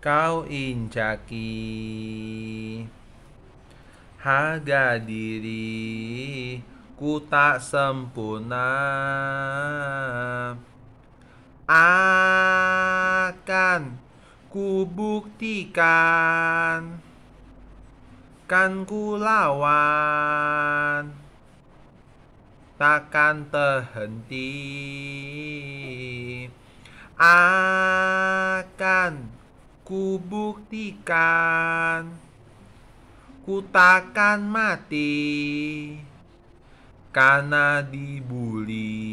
kau injaki Harga diri ku tak sempurna Akan ku buktikan Kan ku lawan Takkan terhenti Akan kubuktikan ku takkan mati karena dibully